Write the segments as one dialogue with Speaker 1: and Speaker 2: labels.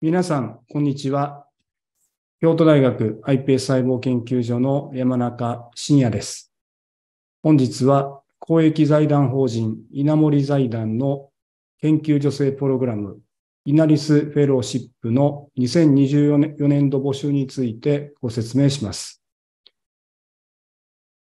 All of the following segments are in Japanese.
Speaker 1: 皆さん、こんにちは。京都大学 iPS 細胞研究所の山中伸也です。本日は公益財団法人稲森財団の研究助成プログラムイナリスフェローシップの2024年度募集についてご説明します。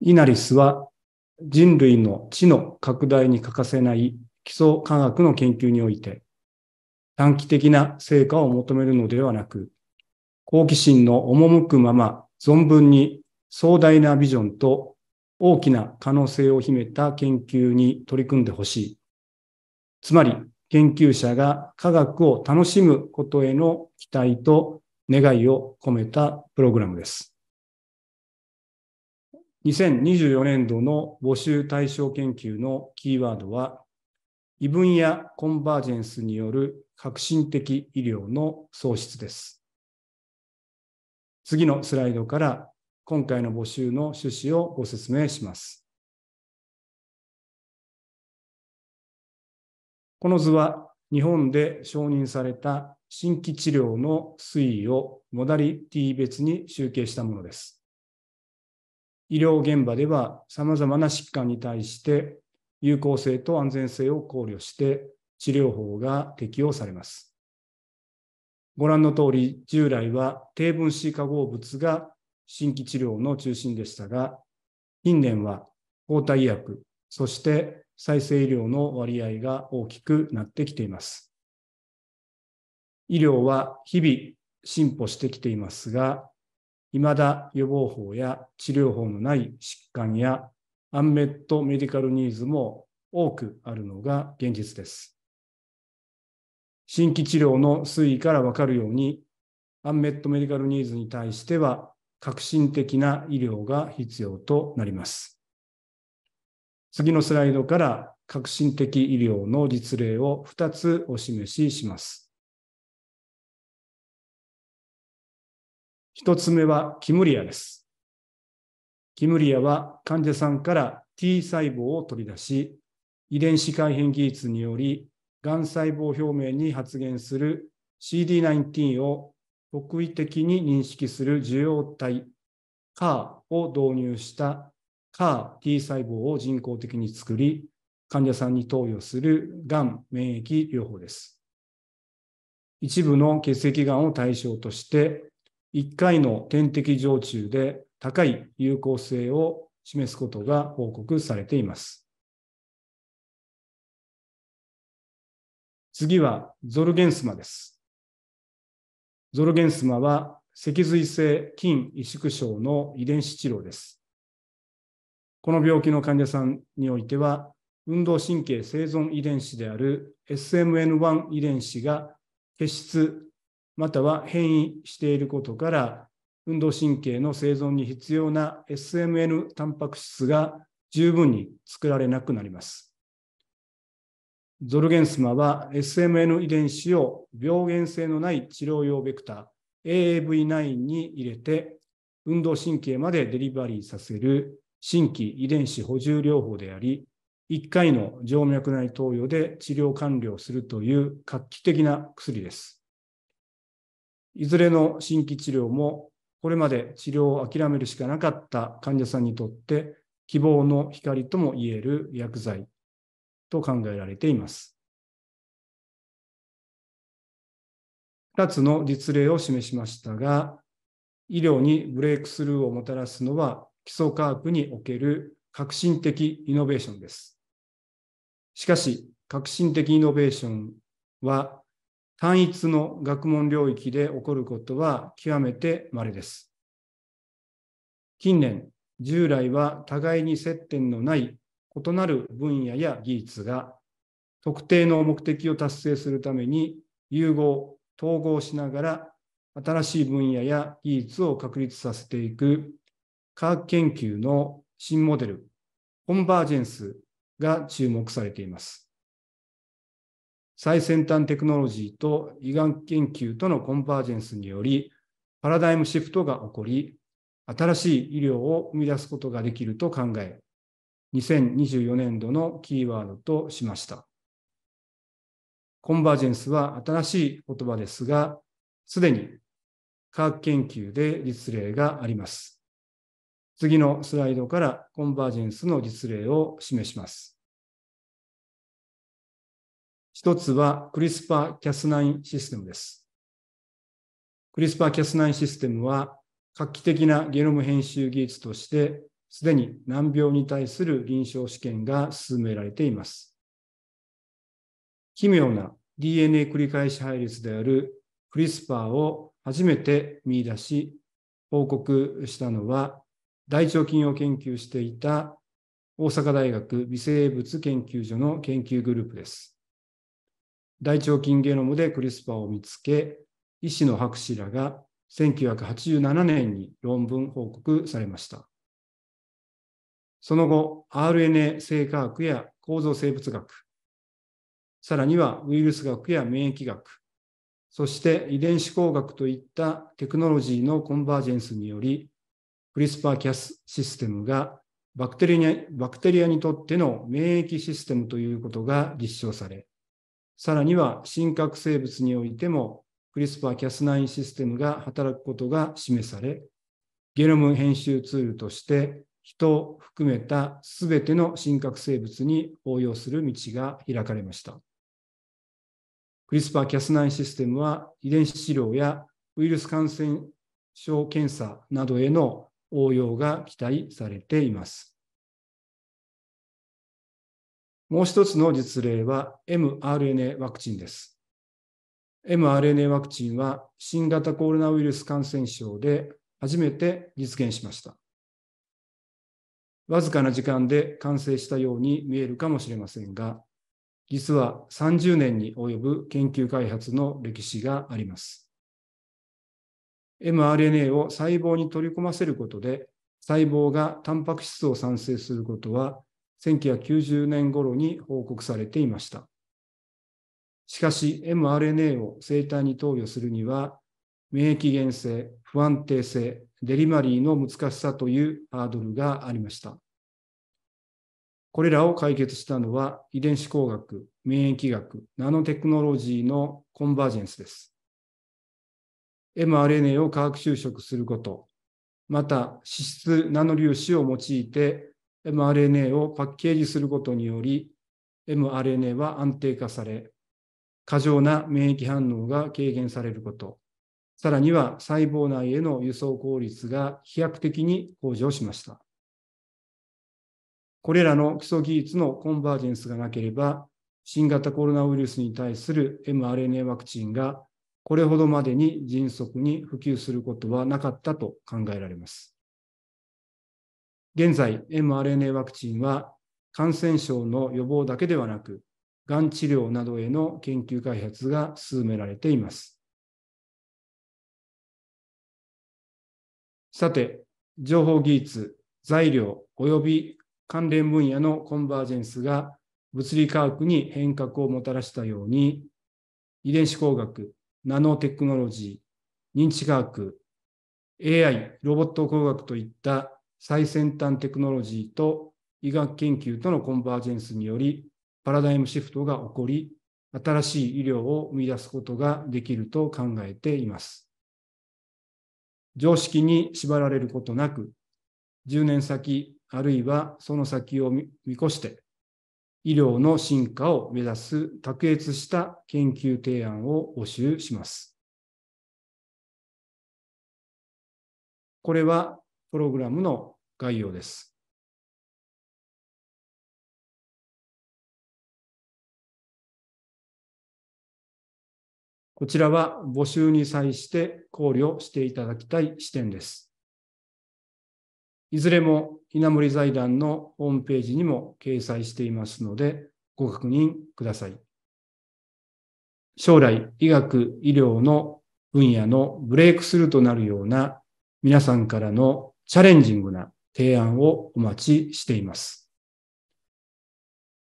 Speaker 1: イナリスは人類の知の拡大に欠かせない基礎科学の研究において短期的な成果を求めるのではなく、好奇心の赴くまま存分に壮大なビジョンと大きな可能性を秘めた研究に取り組んでほしい。つまり、研究者が科学を楽しむことへの期待と願いを込めたプログラムです。2024年度の募集対象研究のキーワードは、異分野コンバージェンスによる革新的医療の創出です。次のスライドから今回の募集の趣旨をご説明します。この図は日本で承認された新規治療の推移をモダリティ別に集計したものです。医療現場では様々な疾患に対して有効性と安全性を考慮して治療法が適用されます。ご覧の通り、従来は低分子化合物が新規治療の中心でしたが、近年は抗体薬、そして再生医療の割合が大きくなってきています。医療は日々進歩してきていますが、未だ予防法や治療法のない疾患やアンメットメディカルニーズも多くあるのが現実です。新規治療の推移からわかるように、アンメットメディカルニーズに対しては革新的な医療が必要となります。次のスライドから革新的医療の実例を2つお示しします。
Speaker 2: 1つ目はキムリアで
Speaker 1: す。キムリアは患者さんから T 細胞を取り出し、遺伝子改変技術により、がん細胞表面に発現する CD19 を特異的に認識する受容体 CAR を導入した CAR-T 細胞を人工的に作り、患者さんに投与するがん免疫療法です。一部の血液がんを対象として、1回の点滴常駐で高い有効性を示すことが報告されています。
Speaker 2: 次はゾルゲンスマです。
Speaker 1: ゾルゲンスマは脊髄性筋萎縮症の遺伝子治療です。この病気の患者さんにおいては、運動神経生存遺伝子である SMN1 遺伝子が欠失または変異していることから運動神経の生存に必要な SMN タンパク質が十分に作られなくなります。ゾルゲンスマは SMN 遺伝子を病原性のない治療用ベクター AAV9 に入れて運動神経までデリバリーさせる新規遺伝子補充療法であり、1回の静脈内投与で治療完了するという画期的な薬です。いずれの新規治療もこれまで治療を諦めるしかなかった患者さんにとって希望の光とも言える薬剤
Speaker 2: と考えられています。
Speaker 1: 2つの実例を示しましたが、医療にブレイクスルーをもたらすのは基礎科学における革新的イノベーションです。しかし、革新的イノベーションは単一の学問領域で起こることは極めて稀です。近年、従来は互いに接点のない異なる分野や技術が特定の目的を達成するために融合、統合しながら新しい分野や技術を確立させていく科学研究の新モデル、コンバージェンスが注目されています。最先端テクノロジーと胃がん研究とのコンバージェンスにより、パラダイムシフトが起こり、新しい医療を生み出すことができると考え、2024年度のキーワードとしました。コンバージェンスは新しい言葉ですが、すでに科学研究で実例があります。次のスライドからコンバージェンスの実例を示します。
Speaker 2: 一つは CRISPR-Cas9 システム
Speaker 1: です。CRISPR-Cas9 システムは画期的なゲノム編集技術として、すでに難病に対する臨床試験が進められています。奇妙な DNA 繰り返し配列である CRISPR を初めて見出し、報告したのは、大腸菌を研究していた大阪大学微生物研究所の研究グループです。大腸菌ゲノムでクリスパーを見つけ、医師の博士らが1987年に論文報告されました。その後、RNA 生化学や構造生物学、さらにはウイルス学や免疫学、そして遺伝子工学といったテクノロジーのコンバージェンスにより、クリスパーキャスシステムがバクテリアにとっての免疫システムということが立証され、さらには、真核生物においても、クリスパー・キャスナインシステムが働くことが示され、ゲノム編集ツールとして、人を含めたすべての真核生物に応用する道が開かれました。クリスパー・キャスナインシステムは遺伝子治療やウイルス感染症検査などへの応用が期待されています。もう一つの実例は mRNA ワクチンです。mRNA ワクチンは新型コロナウイルス感染症で初めて実現しました。わずかな時間で完成したように見えるかもしれませんが、実は30年に及ぶ研究開発の歴史があります。mRNA を細胞に取り込ませることで、細胞がタンパク質を産生することは1990年頃に報告されていました。しかし mRNA を生体に投与するには免疫原性、不安定性、デリマリーの難しさというハードルがありました。これらを解決したのは遺伝子工学、免疫学、ナノテクノロジーのコンバージェンスです。mRNA を化学修飾すること、また脂質ナノ粒子を用いて mRNA をパッケージすることにより、mRNA は安定化され、過剰な免疫反応が軽減されること、さらには細胞内への輸送効率が飛躍的に向上しました。これらの基礎技術のコンバージェンスがなければ、新型コロナウイルスに対する mRNA ワクチンがこれほどまでに迅速に普及することはなかったと考えられます。現在、mRNA ワクチンは感染症の予防だけではなく、がん治療などへの研究開発が進められていま
Speaker 2: す。さて、
Speaker 1: 情報技術、材料及び関連分野のコンバージェンスが物理科学に変革をもたらしたように、遺伝子工学、ナノテクノロジー、認知科学、AI、ロボット工学といった最先端テクノロジーと医学研究とのコンバージェンスにより、パラダイムシフトが起こり、新しい医療を生み出すことができると考えています。常識に縛られることなく、10年先、あるいはその先を見越して、医療の進化を目指す卓越した研究提案を募集し
Speaker 2: ます。これはプログラムの概要です。こちら
Speaker 1: は募集に際して考慮していただきたい視点です。いずれも稲森財団のホームページにも掲載していますので、ご確認ください。将来、医学・医療の分野のブレイクスルーとなるような皆さんからのチャレンジングな提案をお待ちしています。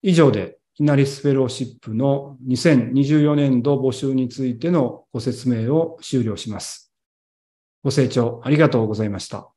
Speaker 1: 以上で、イナリスフェローシップの2024年度募集についてのご説明を終了します。ご清聴ありがとうございました。